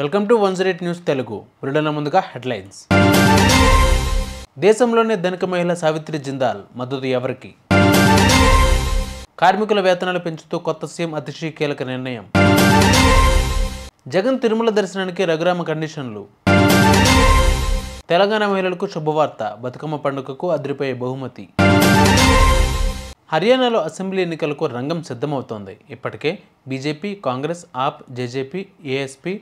welcome to one zero news Telugu బ్రిడన ముందుగా headlines దేశంలోనే ధనిక మహిళ సావిత్రి జిందాల్ మద్దతు ఎవరికి కార్మికుల వేతనాలు పెంచుతూ కొత్త సీఎం అతిశయ కీలక నిర్ణయం జగన్ తిరుమల దర్శనానికి రఘురామ కండిషన్లు తెలంగాణ మహిళలకు శుభవార్త బతుకమ్మ పండుగకు అదిరిపోయే బహుమతి హర్యానాలో అసెంబ్లీ ఎన్నికలకు రంగం సిద్ధమవుతోంది ఇప్పటికే BJP Congress AAP JJP ASP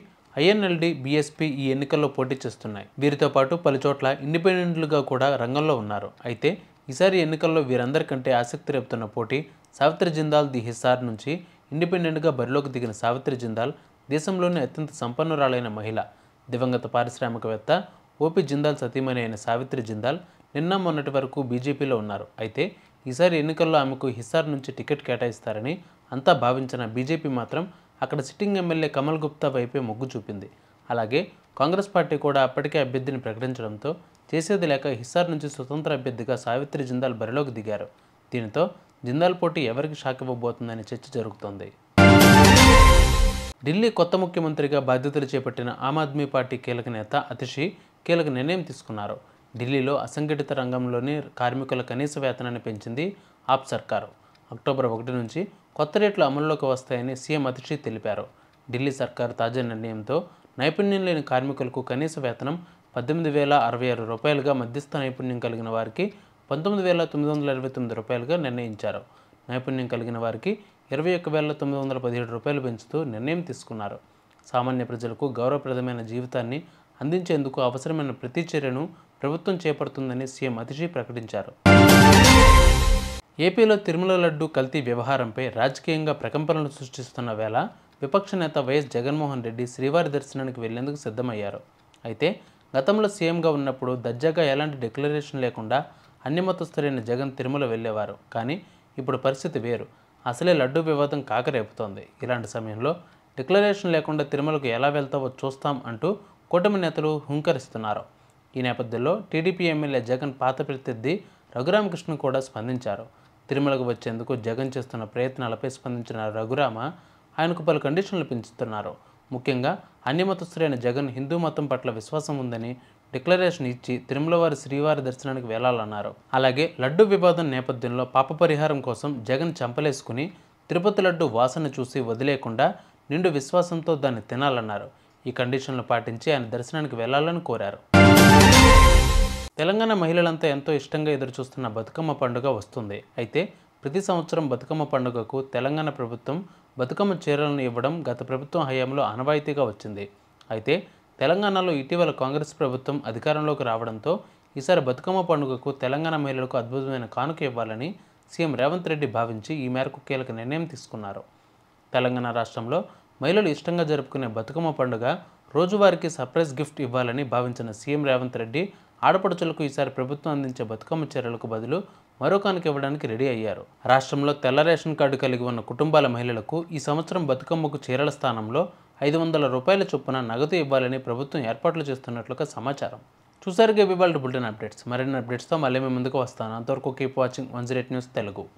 INLD BSP ఈ ఎన్నికల్లో పోటీ చేస్తున్నాయి వీరితో పాటు పలుచోట్ల ఇండిపెండెంట్లుగా కూడా రంగంలో ఉన్నారు అయితే ఈసారి ఎన్నికల్లో వీరందరికంటే ఆసక్తి రేపుతున్న పోటీ సావిత్రి జిందాల్ ది హిస్సార్ నుంచి ఇండిపెండెంట్గా బరిలోకి దిగిన సావిత్రి జిందాల్ దేశంలోనే అత్యంత సంపన్నురాలైన మహిళ దివంగత పారిశ్రామికవేత్త ఓపీ జిందాల్ సతీమణి అయిన సావిత్రి జిందాల్ నిన్న మొన్నటి వరకు బీజేపీలో ఉన్నారు అయితే ఈసారి ఎన్నికల్లో ఆమెకు హిస్సార్ నుంచి టికెట్ కేటాయిస్తారని అంతా భావించిన బీజేపీ మాత్రం అక్కడ సిట్టింగ్ ఎమ్మెల్యే కమల్ గుప్తా వైపే మొగ్గు చూపింది అలాగే కాంగ్రెస్ పార్టీ కూడా అప్పటికే అభ్యర్థిని ప్రకటించడంతో చేసేది లేక హిస్సార్ నుంచి స్వతంత్ర అభ్యర్థిగా సావిత్రి జిందాల్ బరిలోకి దిగారు దీనితో జిందాల్ పోటీ ఎవరికి షాక్ ఇవ్వబోతుందనే చర్చ జరుగుతోంది ఢిల్లీ కొత్త ముఖ్యమంత్రిగా బాధ్యతలు చేపట్టిన ఆమ్ ఆద్మీ పార్టీ కీలక నేత అతిషి కీలక నిర్ణయం తీసుకున్నారు ఢిల్లీలో అసంఘటిత రంగంలోని కార్మికుల కనీస వేతనాన్ని పెంచింది ఆప్ సర్కారు అక్టోబర్ ఒకటి నుంచి కొత్త రేట్లు అమల్లోకి వస్తాయని సీఎం అతిషి తెలిపారు ఢిల్లీ సర్కార్ తాజా నిర్ణయంతో నైపుణ్యం లేని కార్మికులకు కనీస వేతనం పద్దెనిమిది వేల అరవై ఆరు రూపాయలుగా మధ్యస్థ నైపుణ్యం కలిగిన వారికి పంతొమ్మిది వేల తొమ్మిది వందల ఇరవై తొమ్మిది రూపాయలుగా నిర్ణయించారు నైపుణ్యం కలిగిన వారికి ఇరవై ఒక్క వేల తొమ్మిది వందల పదిహేడు రూపాయలు పెంచుతూ నిర్ణయం తీసుకున్నారు సామాన్య ప్రజలకు గౌరవప్రదమైన జీవితాన్ని అందించేందుకు అవసరమైన ప్రతి చర్యను ప్రభుత్వం చేపడుతుందని సీఎం అతిషి ప్రకటించారు ఏపీలో తిరుమల లడ్డు కల్తీ వ్యవహారంపై రాజకీయంగా ప్రకంపనలు సృష్టిస్తున్న వేళ విపక్ష నేత వైఎస్ జగన్మోహన్ రెడ్డి శ్రీవారి దర్శనానికి వెళ్లేందుకు సిద్ధమయ్యారు అయితే గతంలో సీఎంగా ఉన్నప్పుడు దర్జాగా ఎలాంటి డిక్లరేషన్ లేకుండా అన్ని మతస్థులైన జగన్ తిరుమల వెళ్ళేవారు కానీ ఇప్పుడు పరిస్థితి వేరు అసలే లడ్డూ వివాదం కాకరేపుతోంది ఇలాంటి సమయంలో డిక్లరేషన్ లేకుండా తిరుమలకు ఎలా వెళ్తావో చూస్తాం అంటూ కూటమి నేతలు హుంకరిస్తున్నారు ఈ నేపథ్యంలో టీడీపీ ఎమ్మెల్యే జగన్ పాత ప్రత్యర్థి రఘురామకృష్ణ కూడా స్పందించారు తిరుమలకు వచ్చేందుకు జగన్ చేస్తున్న ప్రయత్నాలపై స్పందించిన రఘురామ ఆయనకు పలు కండిషన్లు పెంచుతున్నారు ముఖ్యంగా అన్ని మతస్థులైన జగన్ హిందూ మతం పట్ల విశ్వాసం ఉందని డిక్లరేషన్ ఇచ్చి తిరుమల వారి శ్రీవారి దర్శనానికి వెళ్లాలన్నారు అలాగే లడ్డు వివాదం నేపథ్యంలో పాప పరిహారం కోసం జగన్ చంపలేసుకుని తిరుపతి లడ్డు వాసన చూసి వదిలేకుండా నిండు విశ్వాసంతో దాన్ని తినాలన్నారు ఈ కండిషన్లు పాటించి ఆయన దర్శనానికి వెళ్లాలని కోరారు తెలంగాణ మహిళలంతా ఎంతో ఇష్టంగా ఎదురుచూస్తున్న బతుకమ్మ పండుగ వస్తుంది అయితే ప్రతి సంవత్సరం బతుకమ్మ పండుగకు తెలంగాణ ప్రభుత్వం బతుకమ్మ చీరలను ఇవ్వడం గత ప్రభుత్వం హయాంలో ఆనవాయితీగా వచ్చింది అయితే తెలంగాణలో ఇటీవల కాంగ్రెస్ ప్రభుత్వం అధికారంలోకి రావడంతో ఈసారి బతుకమ్మ పండుగకు తెలంగాణ మహిళలకు అద్భుతమైన కానుక ఇవ్వాలని సీఎం రేవంత్ రెడ్డి భావించి ఈ మేరకు కీలక నిర్ణయం తీసుకున్నారు తెలంగాణ రాష్ట్రంలో మహిళలు ఇష్టంగా జరుపుకునే బతుకమ్మ పండుగ రోజువారికి సర్ప్రైజ్ గిఫ్ట్ ఇవ్వాలని భావించిన సీఎం రేవంత్ రెడ్డి ఆడపడుచులకు ఈసారి ప్రభుత్వం అందించే బతుకమ్మ చీరలకు బదులు మరో కానుక ఇవ్వడానికి రెడీ అయ్యారు రాష్ట్రంలో తెల్ల రేషన్ కార్డు కలిగి ఉన్న కుటుంబాల మహిళలకు ఈ సంవత్సరం బతుకమ్మకు చీరల స్థానంలో ఐదు వందల రూపాయల చొప్పున నగదు ఇవ్వాలని ప్రభుత్వం ఏర్పాట్లు చేస్తున్నట్లుగా సమాచారం గేబీ ఇవాళ బుల్టెన్ అప్డేట్స్ మరిన్ని అప్డేట్స్తో మళ్ళీ మేము ముందుకు వస్తాను అంతవరకు keep watching one zero news Telugu